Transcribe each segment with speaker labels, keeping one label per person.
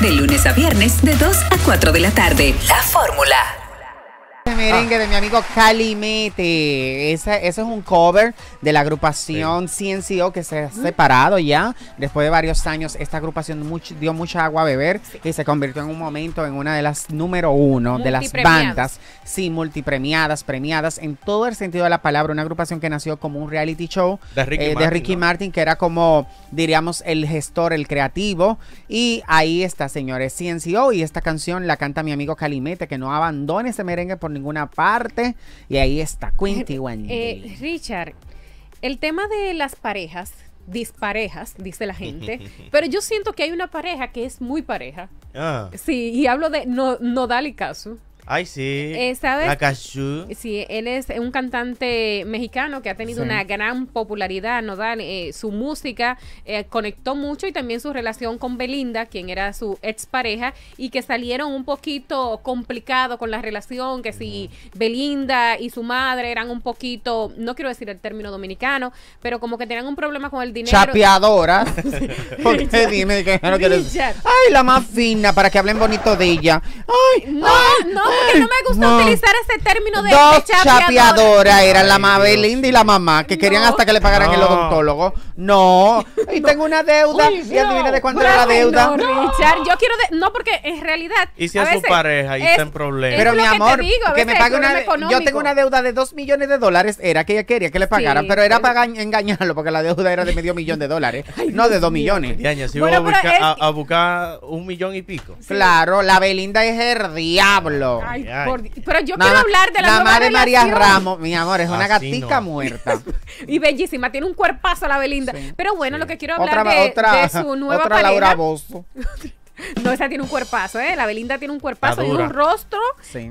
Speaker 1: de lunes a viernes de 2 a 4 de la tarde. La fórmula.
Speaker 2: Ah. merengue de mi amigo Calimete. Ese, es un cover de la agrupación CNCO que se ha separado ya. Después de varios años, esta agrupación dio mucha agua a beber y se convirtió en un momento en una de las número uno de las bandas. Sí, multipremiadas, premiadas, en todo el sentido de la palabra. Una agrupación que nació como un reality show
Speaker 3: De Ricky eh,
Speaker 2: Martin, que era como diríamos, el gestor, el creativo. Y ahí está, señores, CNCO. Y esta canción la canta mi amigo Calimete, que no abandone ese merengue por ninguna parte. Y ahí está, Quinty eh, Wendy. Eh,
Speaker 1: Richard, el tema de las parejas, disparejas, dice la gente, pero yo siento que hay una pareja que es muy pareja. Ah. Sí, y hablo de no, dale caso
Speaker 3: Ay, sí. ¿Sabes? La
Speaker 2: Sí,
Speaker 1: él es un cantante mexicano que ha tenido una gran popularidad, ¿no, Eh, su música eh, conectó mucho y también su relación con Belinda, quien era su expareja, y que salieron un poquito complicado con la relación, que si Belinda y su madre eran un poquito, no quiero decir el término dominicano, pero como que tenían un problema con el dinero. Chapeadora.
Speaker 2: Porque dime que, Ay, la más fina, para que hablen bonito de ella.
Speaker 1: Ay, no, ay, no no me gusta utilizar ese
Speaker 2: término de Dos chapeadora. eran la Belinda y la mamá, que querían hasta que le pagaran el odontólogo. No. Y tengo una deuda. y adivina de cuánto era la deuda. yo
Speaker 1: quiero no porque en realidad Y si a, su pareja y está en problemas
Speaker 2: Pero mi amor, que, me pague una yo tengo una deuda de dos millones de dólares, era que ella quería que le pagaran, pero era para engañarlo porque la deuda era de medio millón de dólares, no de dos millones. si bueno, a buscar,
Speaker 3: a, buscar, un millón y pico.
Speaker 2: Claro, la Belinda es el diablo pero yo quiero hablar de la, nueva madre María Ramos, mi amor, es una gatita gatica muerta.
Speaker 1: y bellísima, tiene un cuerpazo la Belinda. pero bueno, lo que quiero hablar de, su nueva otra pareja. No, esa tiene un cuerpazo, ¿eh? La Belinda tiene un cuerpazo y un rostro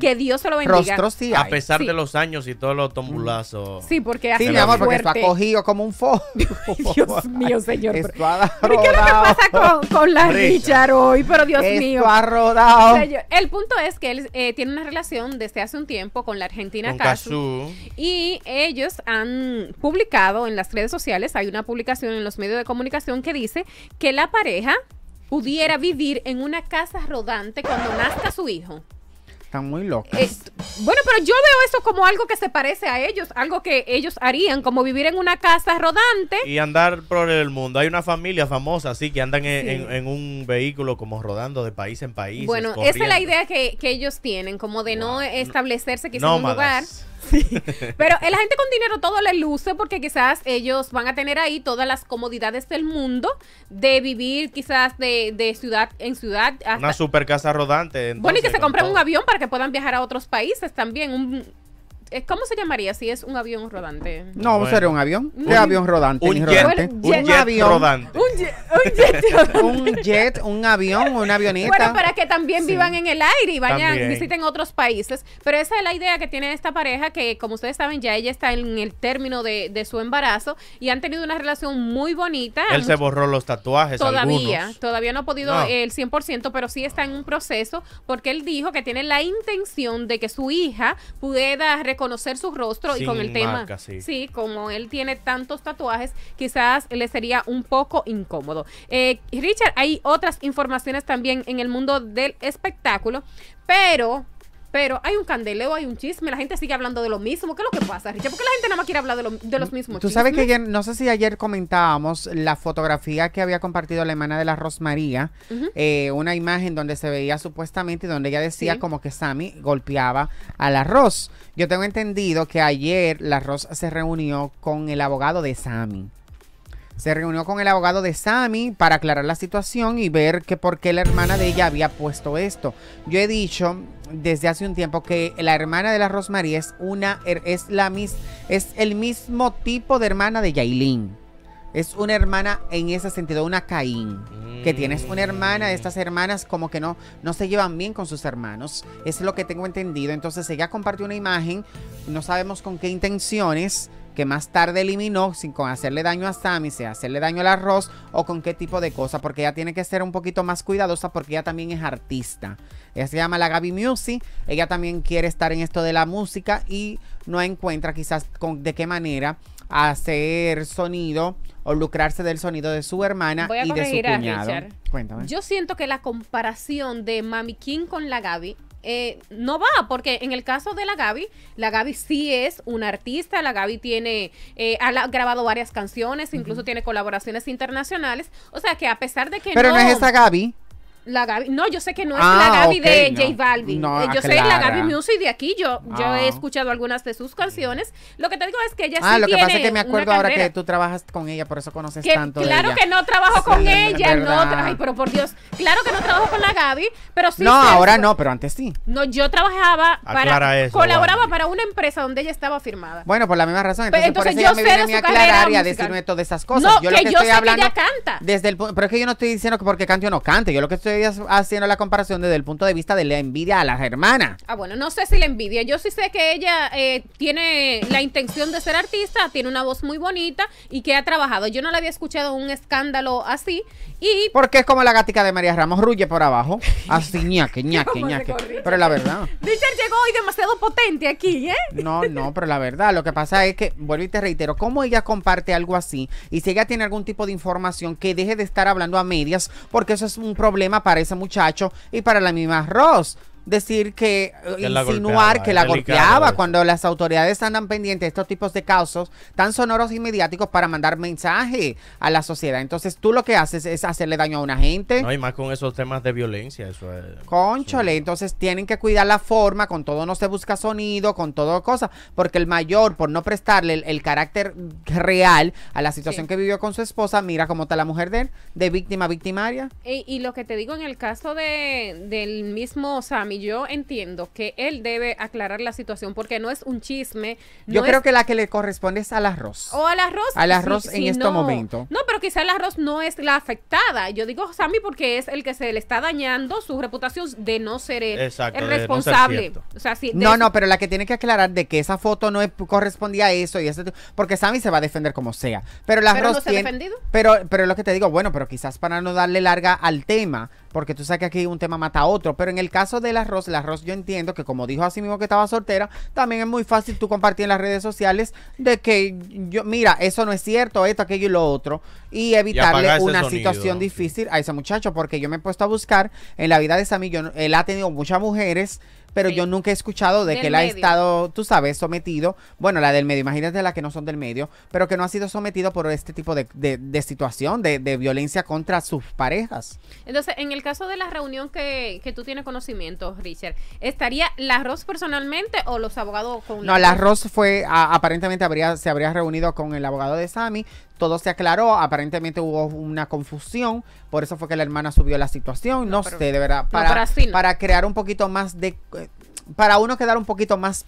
Speaker 1: que Dios se lo bendiga. Rostros sí A pesar de
Speaker 3: los años y todos los tomulazos Sí,
Speaker 2: porque hace Sí, mi amor, porque está cogido como un foco.
Speaker 3: Dios
Speaker 2: mío, señor. Esto ha rodado. ¿Qué es lo que pasa con, con la Richard hoy?
Speaker 1: Pero Dios mío. ha rodado. El punto es que él eh, tiene una relación desde hace un tiempo con la Argentina Casu, Y ellos han publicado en las redes sociales, hay una publicación en los medios de comunicación que dice que la pareja pudiera vivir en una casa rodante cuando nazca su hijo.
Speaker 2: Están muy locas. Eh,
Speaker 1: bueno, pero yo veo eso como algo que se parece a ellos, algo que ellos harían, como vivir en una casa rodante.
Speaker 3: Y andar por el mundo. Hay una familia famosa, así que andan en, un vehículo como rodando de país en país. Bueno, esa es la idea
Speaker 1: que, ellos tienen, como de no establecerse quizás en un lugar. Pero eh, la gente con dinero todo le luce porque quizás ellos van a tener ahí todas las comodidades del mundo de vivir quizás de, de ciudad en ciudad. Una
Speaker 3: super casa rodante. bueno, y que se compren un
Speaker 1: avión para que puedan viajar a otros países también. Un, eh, ¿Cómo se llamaría si es un avión rodante?
Speaker 2: No, sería un avión. un, avión rodante? Un, jet, rodante? un, jet, avión Un jet, un avioneta. Bueno, para
Speaker 1: que también vivan en el aire y vayan, visiten otros países. Pero esa es la idea que tiene esta pareja, que como ustedes saben, ya ella está en el término de, su embarazo y han tenido una relación muy bonita. Él se
Speaker 3: borró los tatuajes. Todavía,
Speaker 1: todavía no ha podido el 100%, pero sí está en un proceso porque él dijo que tiene la intención de que su hija pudiera conocer su rostro y con el tema. Sí. como él tiene tantos tatuajes, quizás le sería un poco incómodo. Eh, Richard, hay otras informaciones también en el mundo del espectáculo, pero pero hay un candeleo, hay un chisme, la gente sigue hablando de lo mismo. ¿Qué es lo que pasa, Richard? ¿Por qué la gente nada más quiere hablar de, los mismos Tú sabes que que
Speaker 2: no sé si ayer comentábamos la fotografía que había compartido la hermana de la Rosmaría, eh, una imagen donde se veía supuestamente, donde ella decía como que Sammy golpeaba a la arroz. Yo tengo entendido que ayer la Ros se reunió con el abogado de Sammy se reunió con el abogado de Sammy para aclarar la situación y ver que por qué la hermana de ella había puesto esto. Yo he dicho desde hace un tiempo que la hermana de la Rosmaría es una es la es el mismo tipo de hermana de Yailin. Es una hermana en ese sentido, una Caín. Que tienes una hermana, mm. estas hermanas como que no, no se llevan bien con sus hermanos. Es lo que tengo entendido. Entonces ella compartió una imagen, no sabemos con qué intenciones, que más tarde eliminó sin con hacerle daño a Sammy, sea hacerle daño al arroz o con qué tipo de cosas, porque ella tiene que ser un poquito más cuidadosa porque ella también es artista. Ella se llama la Gaby Music, ella también quiere estar en esto de la música y no encuentra quizás con, de qué manera hacer sonido o lucrarse del sonido de su hermana y de su cuñado. Yo
Speaker 1: siento que la comparación de Mami King con la Gaby eh, no va, porque en el caso de la Gaby, la Gaby sí es una artista, la Gaby tiene, eh, ha grabado varias canciones, incluso tiene colaboraciones internacionales, o sea que a pesar de que... Pero no, no es esa Gaby. La Gaby, no, yo sé que no es la ah, Gaby de J Balvin. Eh, yo sé la Gaby Music de aquí. Yo, yo he ah. escuchado algunas de sus canciones. Lo que te digo es que ella ah, sí Ah, lo que pasa es que me acuerdo ahora que
Speaker 2: tú trabajas con ella, por eso conoces tanto. Claro que no
Speaker 1: trabajo con ella, no. Ay, pero por Dios. Claro que no trabajo con la Gaby, pero sí. No, ahora no, pero antes sí. No, yo trabajaba para. colaboraba para una empresa donde ella estaba firmada.
Speaker 2: Bueno, por la misma razón. Entonces, yo sé me viene a aclarar y decirme todas esas cosas. No, yo que estoy hablando. canta. Desde el, pero es que yo no estoy diciendo que porque cante o no cante. Yo lo que estoy haciendo la comparación desde el punto de vista de la envidia a las hermanas.
Speaker 1: Ah, bueno, no sé si la envidia. Yo sí sé que ella eh, tiene la intención de ser artista, tiene una voz muy bonita y que ha trabajado.
Speaker 2: Yo no la había escuchado un escándalo así. Y... Porque es como la gática de María Ramos, ruye por abajo. Así, ñaque, ñaque, ñaque. Pero la verdad. Richard
Speaker 1: llegó hoy demasiado potente aquí,
Speaker 2: ¿eh? No, no, pero la verdad, lo que pasa es que, vuelvo y te reitero, como ella comparte algo así? Y si ella tiene algún tipo de información, que deje de estar hablando a medias, porque eso es un problema para ese muchacho y para la misma Ross decir que, eh, insinuar que la golpeaba cuando las autoridades andan pendientes de estos tipos de casos tan sonoros y mediáticos para mandar mensaje a la sociedad. Entonces tú lo que haces es hacerle daño a una gente. No, y
Speaker 3: más con esos temas de violencia. Eso es,
Speaker 2: entonces tienen que cuidar la forma, con todo no se busca sonido, con todo cosa, porque el mayor, por no prestarle el, carácter real a la situación que vivió con su esposa, mira cómo está la mujer de él, de víctima victimaria.
Speaker 1: Y, lo que te digo en el caso de, del mismo Sammy, yo entiendo que él debe aclarar la situación porque no es un chisme. yo creo que
Speaker 2: la que le corresponde es al arroz. O a al
Speaker 1: arroz. a arroz en este momento. No, pero quizá el arroz no es la afectada. Yo digo Sammy porque es el que se le está dañando su reputación de no ser el, responsable. No, no,
Speaker 2: pero la que tiene que aclarar de que esa foto no correspondía a eso y ese porque Sammy se va a defender como sea. Pero las arroz Pero, pero lo que te digo, bueno, pero quizás para no darle larga al tema, porque tú sabes que aquí un tema mata a otro, pero en el caso del arroz, el arroz yo entiendo que como dijo así mismo que estaba soltera, también es muy fácil tú compartir en las redes sociales de que yo, mira, eso no es cierto, esto, aquello y lo otro, y evitarle una situación difícil a ese muchacho, porque yo me he puesto a buscar en la vida de esa yo, él ha tenido muchas mujeres, pero yo nunca he escuchado de que él ha estado, tú sabes, sometido. Bueno, la del medio, imagínate la que no son del medio, pero que no ha sido sometido por este tipo de, situación, de, violencia contra sus parejas.
Speaker 1: Entonces, en el caso de la reunión que, que tú tienes conocimiento, Richard, ¿estaría la Ross personalmente o los abogados
Speaker 2: con.? No, la Ross fue, aparentemente habría, se habría reunido con el abogado de Sammy, todo se aclaró, aparentemente hubo una confusión, por eso fue que la hermana subió la situación, no, sé, de verdad, para, para crear un poquito más de... Eh, para uno quedar un poquito más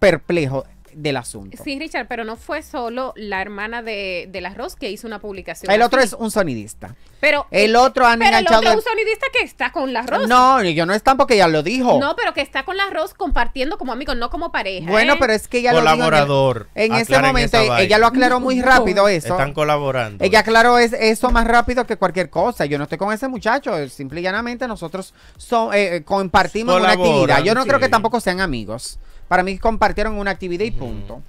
Speaker 2: perplejo del asunto.
Speaker 1: Sí, Richard, pero no fue solo la hermana de, de la Ross que hizo una publicación. El otro es un
Speaker 2: sonidista. Pero el otro han enganchado. El es un
Speaker 1: sonidista que está con la
Speaker 2: Ross. No, yo no están porque ella lo dijo.
Speaker 1: No, pero que está con la Ross compartiendo como amigos, no como pareja. Bueno,
Speaker 2: ¿eh? pero es que ella Lo dijo en, en ese momento ella lo aclaró muy rápido eso. Están colaborando. Ella aclaró eso más rápido que cualquier cosa. Yo no estoy con ese muchacho, simple y llanamente nosotros eh, eh, compartimos una actividad. Yo no creo que tampoco sean amigos. Para mí compartieron una actividad y punto.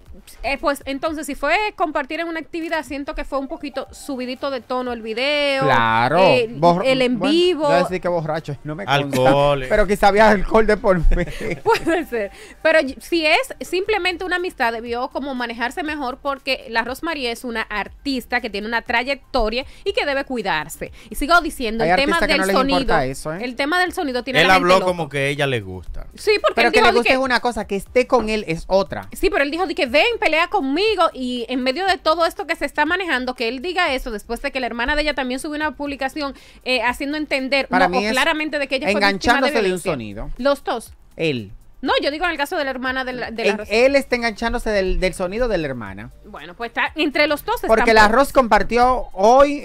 Speaker 1: Eh, pues entonces, si fue compartir en una actividad, siento que fue un poquito subidito de tono el video. Claro. Eh, el en vivo. a decir
Speaker 2: que borracho, no me Alcohol. Eh. pero quizá había alcohol de por mí
Speaker 1: Puede ser. Pero si es simplemente una amistad, debió como manejarse mejor porque la Rosmarie es una artista que tiene una trayectoria y que debe cuidarse. Y sigo diciendo, el tema del sonido. El tema del sonido tiene Él habló como
Speaker 2: que ella le gusta.
Speaker 1: Sí, porque pero que le es
Speaker 2: una cosa, que esté con él es otra. Sí,
Speaker 1: pero él dijo que ven pelea conmigo y en medio de todo esto que se está manejando, que él diga eso después de que la hermana de ella también subió una publicación eh, haciendo entender Para mí claramente de que ella enganchándose de, un sonido. Los dos. Él. No, yo digo en el caso de la hermana de la, Él
Speaker 2: está enganchándose del, sonido de la hermana. Bueno,
Speaker 1: pues está entre los dos. Porque la Ross
Speaker 2: compartió hoy,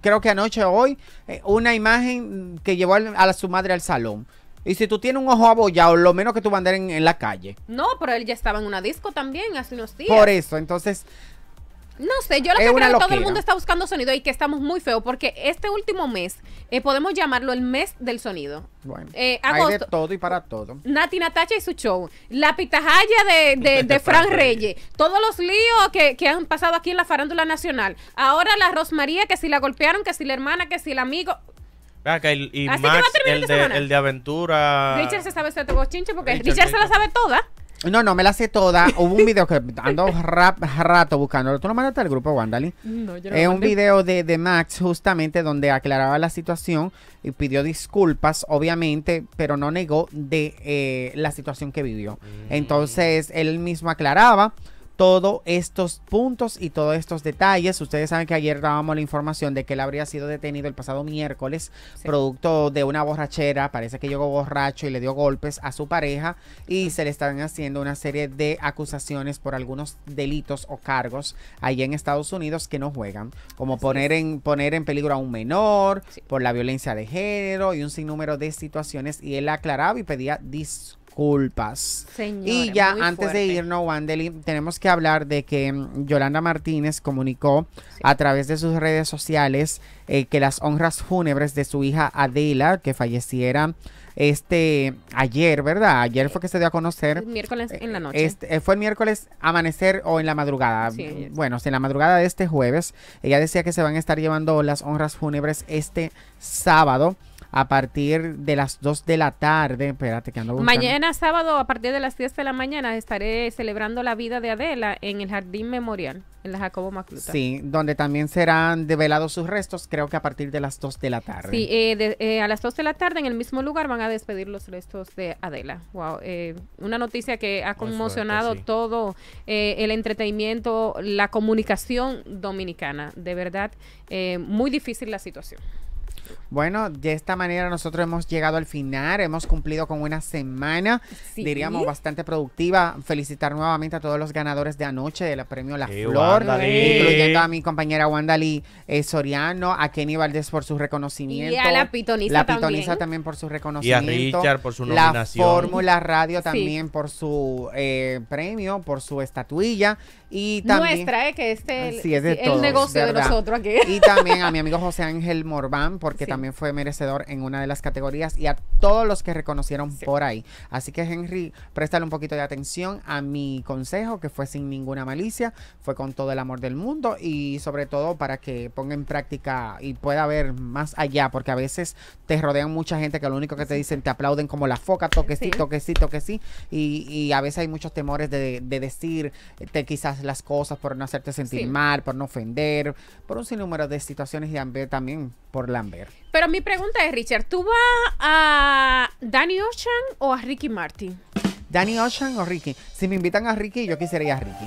Speaker 2: creo que anoche o hoy, eh, una imagen que llevó a su madre al salón. Y si tú tienes un ojo abollado, lo menos que tú vas en, la calle.
Speaker 1: No, pero él ya estaba en una disco también hace unos días. Por eso, entonces, no sé, yo lo que creo que todo el mundo está buscando sonido y que estamos muy feos porque este último mes eh, podemos llamarlo el mes del sonido.
Speaker 2: Bueno, eh, agosto, hay de todo y para todo.
Speaker 1: Nati Natacha y su show, la pitajaya de, de, de Fran Reyes, todos los líos que, que, han pasado aquí en la farándula nacional, ahora la Rosmaría que si la golpearon, que si la hermana, que si el amigo,
Speaker 3: y, Max, el, de, el de
Speaker 2: aventura. Richard
Speaker 1: se sabe todo chinche? porque Richard, se la sabe toda.
Speaker 2: No, no, me la sé toda. Hubo un video que ando rato buscándolo. ¿Tú lo mandaste al grupo, Wandali? Es un video de, Max justamente donde aclaraba la situación y pidió disculpas, obviamente, pero no negó de eh, la situación que vivió. Mm. Entonces, él mismo aclaraba todos estos puntos y todos estos detalles. Ustedes saben que ayer dábamos la información de que él habría sido detenido el pasado miércoles, producto de una borrachera. Parece que llegó borracho y le dio golpes a su pareja y se le están haciendo una serie de acusaciones por algunos delitos o cargos ahí en Estados Unidos que no juegan, como poner en, poner en peligro a un menor, por la violencia de género y un sinnúmero de situaciones. Y él aclaraba y pedía disculpas
Speaker 1: y ya antes de
Speaker 2: irnos, Wandeli, tenemos que hablar de que mm, Yolanda Martínez comunicó a través de sus redes sociales eh, que las honras fúnebres de su hija Adela, que falleciera este ayer, ¿verdad? Ayer fue que se dio a conocer.
Speaker 1: miércoles eh, en la noche. Este,
Speaker 2: eh, fue el miércoles amanecer o en la madrugada. bueno, en la madrugada de este jueves. Ella decía que se van a estar llevando las honras fúnebres este sábado a partir de las 2 de la tarde. Espérate que ando Mañana
Speaker 1: sábado a partir de las 10 de la mañana estaré celebrando la vida de Adela en el Jardín Memorial, en la Jacobo Macluta.
Speaker 2: Sí, donde también serán develados sus restos, creo que a partir de las 2 de la tarde. Sí,
Speaker 1: eh, eh, a las 2 de la tarde en el mismo lugar van a despedir los restos de Adela. Wow, eh, una noticia que ha conmocionado todo el entretenimiento, la comunicación dominicana. De verdad, muy difícil la situación.
Speaker 2: Bueno, de esta manera nosotros hemos llegado al final, hemos cumplido con una semana, diríamos, bastante productiva. Felicitar nuevamente a todos los ganadores de anoche del premio La Flor, incluyendo a mi compañera Wanda Lee eh, Soriano, a Kenny Valdés por su reconocimiento. Y a la Pitoniza La también. también por su reconocimiento. Y a Richard por su nominación. La Fórmula Radio también por su eh, premio, por su estatuilla. Y también, Nuestra, eh, que este es el negocio de nosotros
Speaker 1: aquí. Y también a
Speaker 2: mi amigo José Ángel Morbán, porque también fue merecedor en una de las categorías. Y a todos los que reconocieron por ahí. Así que Henry, préstale un poquito de atención a mi consejo, que fue sin ninguna malicia, fue con todo el amor del mundo y sobre todo para que ponga en práctica y pueda ver más allá, porque a veces te rodean mucha gente que lo único que te dicen, te aplauden como la foca, toque sí, toque sí, toque sí, y, a veces hay muchos temores de, decirte decir quizás las cosas por no hacerte sentir mal, por no ofender, por un sinnúmero de situaciones y también por Lambert.
Speaker 1: Pero mi pregunta es, Richard, ¿tú vas a Danny Ocean o a Ricky Martin?
Speaker 2: Danny Ocean o Ricky. Si me invitan a Ricky, yo quisiera ir a Ricky.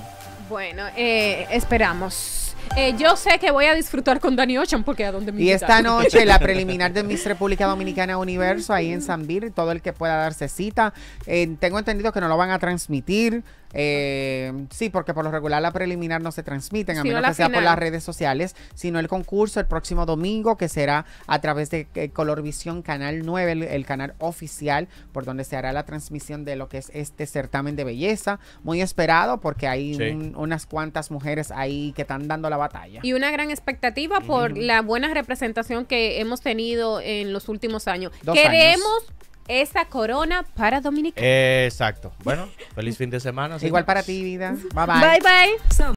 Speaker 1: Bueno, eh, esperamos. Eh, yo sé que voy a disfrutar con Danny Ocean porque a donde me Y esta noche la preliminar
Speaker 2: de Miss República Dominicana Universo ahí en San todo el que pueda darse cita. Eh, tengo entendido que no lo van a transmitir, eh, sí, porque por lo regular la preliminar no se transmite a menos que sea por las redes sociales, sino el concurso el próximo domingo, que será a través de eh, Colorvisión Canal 9, el, canal oficial, por donde se hará la transmisión de lo que es este certamen de belleza, muy esperado, porque hay unas cuantas mujeres ahí que están dando la batalla. Y
Speaker 1: una gran expectativa por la buena representación que hemos tenido en los últimos años. Queremos esta corona para Dominicana.
Speaker 3: Exacto. Bueno, feliz fin de semana. Igual para ti, vida. Bye bye. Bye bye.